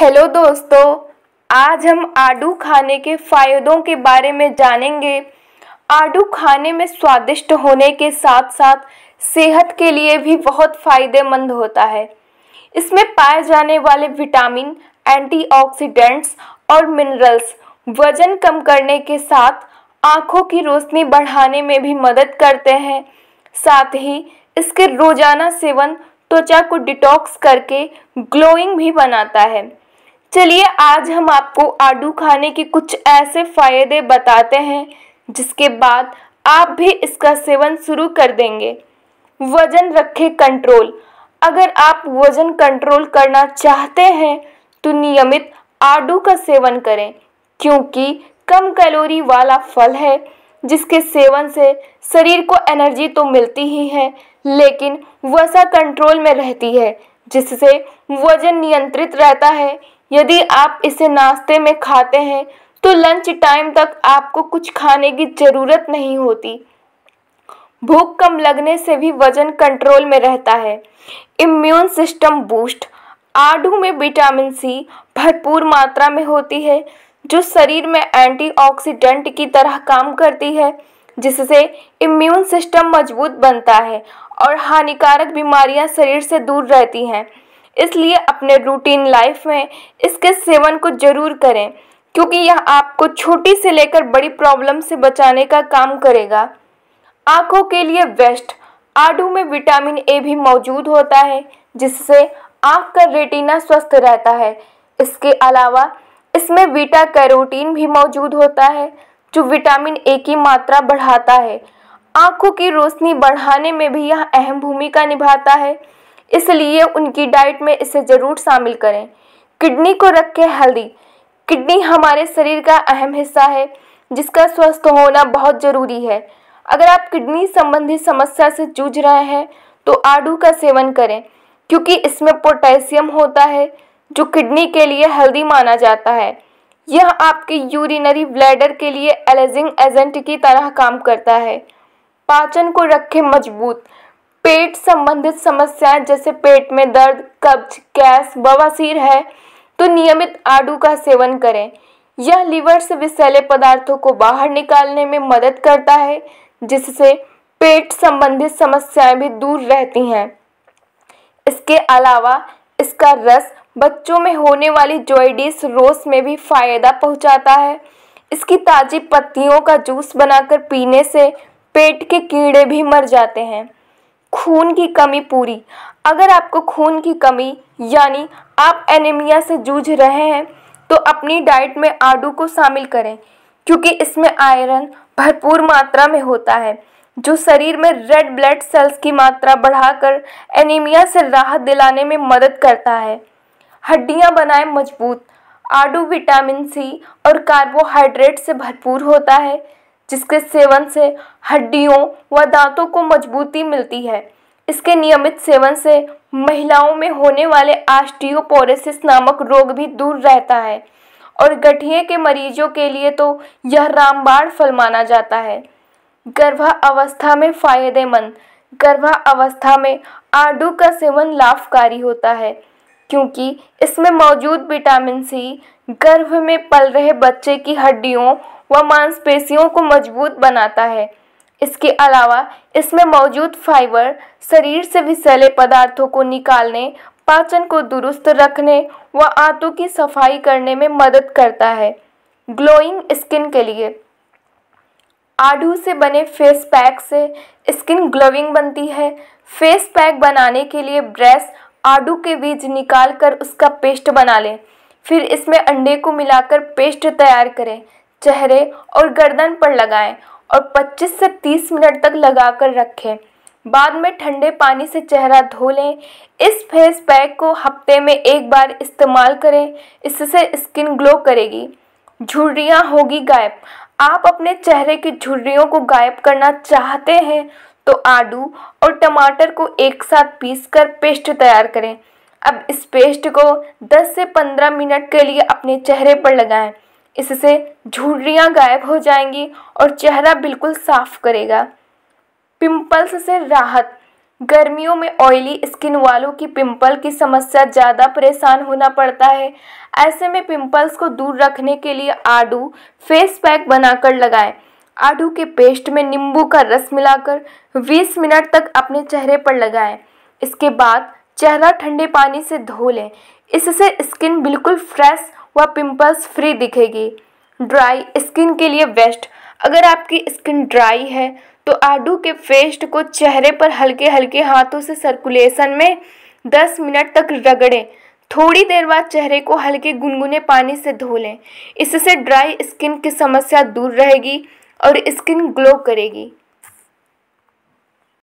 hello दोस्तों आज हम आडू खाने के फ़ायदों के बारे में जानेंगे आडू खाने में स्वादिष्ट होने के साथ साथ सेहत के लिए भी बहुत फ़ायदेमंद होता है इसमें पाए जाने वाले विटामिन एंटीऑक्सीडेंट्स और मिनरल्स वजन कम करने के साथ आँखों की रोशनी बढ़ाने में भी मदद करते हैं साथ ही इसके रोज़ाना सेवन त्वचा को डिटॉक्स करके ग्लोइंग भी बनाता है चलिए आज हम आपको आडू खाने के कुछ ऐसे फ़ायदे बताते हैं जिसके बाद आप भी इसका सेवन शुरू कर देंगे वज़न रखें कंट्रोल अगर आप वज़न कंट्रोल करना चाहते हैं तो नियमित आडू का सेवन करें क्योंकि कम कैलोरी वाला फल है जिसके सेवन से शरीर को एनर्जी तो मिलती ही है लेकिन वसा कंट्रोल में रहती है जिससे वजन नियंत्रित रहता है यदि आप इसे नाश्ते में खाते हैं तो लंच टाइम तक आपको कुछ खाने की ज़रूरत नहीं होती भूख कम लगने से भी वजन कंट्रोल में रहता है इम्यून सिस्टम बूस्ट आड़ू में विटामिन सी भरपूर मात्रा में होती है जो शरीर में एंटीऑक्सीडेंट की तरह काम करती है जिससे इम्यून सिस्टम मजबूत बनता है और हानिकारक बीमारियां शरीर से दूर रहती हैं इसलिए अपने रूटीन लाइफ में इसके सेवन को ज़रूर करें क्योंकि यह आपको छोटी से लेकर बड़ी प्रॉब्लम से बचाने का काम करेगा आँखों के लिए वेस्ट आड़ू में विटामिन ए भी मौजूद होता है जिससे आँख का रेटिना स्वस्थ रहता है इसके अलावा इसमें बीटा कैरोटीन भी मौजूद होता है जो विटामिन ए की मात्रा बढ़ाता है आँखों की रोशनी बढ़ाने में भी यह अहम भूमिका निभाता है इसलिए उनकी डाइट में इसे ज़रूर शामिल करें किडनी को रखें हेल्दी किडनी हमारे शरीर का अहम हिस्सा है जिसका स्वस्थ होना बहुत ज़रूरी है अगर आप किडनी संबंधी समस्या से जूझ रहे हैं तो आड़ू का सेवन करें क्योंकि इसमें पोटेशियम होता है जो किडनी के लिए हेल्दी माना जाता है यह आपके यूरिनरी ब्लैडर के लिए एलर्जिंग एजेंट की तरह काम करता है पाचन को रखें मजबूत पेट संबंधित समस्याएं जैसे पेट में दर्द कब्ज गैस बवासीर है तो नियमित आड़ू का सेवन करें यह लीवर से विषैले पदार्थों को बाहर निकालने में मदद करता है जिससे पेट संबंधित समस्याएं भी दूर रहती हैं इसके अलावा इसका रस बच्चों में होने वाली जोइडिस रोस में भी फायदा पहुंचाता है इसकी ताज़ी पत्तियों का जूस बनाकर पीने से पेट के कीड़े भी मर जाते हैं खून की कमी पूरी अगर आपको खून की कमी यानी आप एनीमिया से जूझ रहे हैं तो अपनी डाइट में आड़ू को शामिल करें क्योंकि इसमें आयरन भरपूर मात्रा में होता है जो शरीर में रेड ब्लड सेल्स की मात्रा बढ़ाकर एनीमिया से राहत दिलाने में मदद करता है हड्डियां बनाए मजबूत आड़ू विटामिन सी और कार्बोहाइड्रेट से भरपूर होता है जिसके सेवन से हड्डियों व दांतों को मजबूती मिलती है इसके नियमित सेवन से महिलाओं में होने वाले आस्टियोपोरेसिस नामक रोग भी दूर रहता है और गठिए के मरीजों के लिए तो यह रामबाण फल माना जाता है गर्भा अवस्था में फायदेमंद गर्भा अवस्था में आडू का सेवन लाभकारी होता है क्योंकि इसमें मौजूद विटामिन सी गर्भ में पल रहे बच्चे की हड्डियों व मांसपेशियों को मजबूत बनाता है इसके अलावा इसमें मौजूद फाइबर शरीर से विषैले पदार्थों को निकालने पाचन को दुरुस्त रखने व आंतों की सफाई करने में मदद करता है ग्लोइंग स्किन के लिए आड़ू से बने फेस पैक से स्किन ग्लोइंग बनती है फेस पैक बनाने के लिए ब्रेस आड़ू के बीज निकाल कर उसका पेस्ट बना लें फिर इसमें अंडे को मिलाकर पेस्ट तैयार करें चेहरे और गर्दन पर लगाएं और 25 से 30 मिनट तक लगाकर रखें बाद में ठंडे पानी से चेहरा धो लें इस फेस पैक को हफ्ते में एक बार इस्तेमाल करें इससे स्किन ग्लो करेगी झुर्रियाँ होगी गायब आप अपने चेहरे की झुर्रियों को गायब करना चाहते हैं तो आडू और टमाटर को एक साथ पीसकर पेस्ट तैयार करें अब इस पेस्ट को 10 से 15 मिनट के लिए अपने चेहरे पर लगाएं इससे झुर्रियाँ गायब हो जाएंगी और चेहरा बिल्कुल साफ करेगा पिंपल्स से राहत गर्मियों में ऑयली स्किन वालों की पिंपल की समस्या ज़्यादा परेशान होना पड़ता है ऐसे में पिंपल्स को दूर रखने के लिए आडू फेस पैक बनाकर लगाएं आडू के पेस्ट में नींबू का रस मिलाकर 20 मिनट तक अपने चेहरे पर लगाएं इसके बाद चेहरा ठंडे पानी से धो लें इससे स्किन बिल्कुल फ्रेश व पिंपल्स फ्री दिखेगी ड्राई स्किन के लिए बेस्ट अगर आपकी स्किन ड्राई है तो आडू के पेस्ट को चेहरे पर हल्के हल्के हाथों से सर्कुलेशन में 10 मिनट तक रगड़ें थोड़ी देर बाद चेहरे को हल्के गुनगुने पानी से धो लें इससे ड्राई स्किन की समस्या दूर रहेगी और स्किन ग्लो करेगी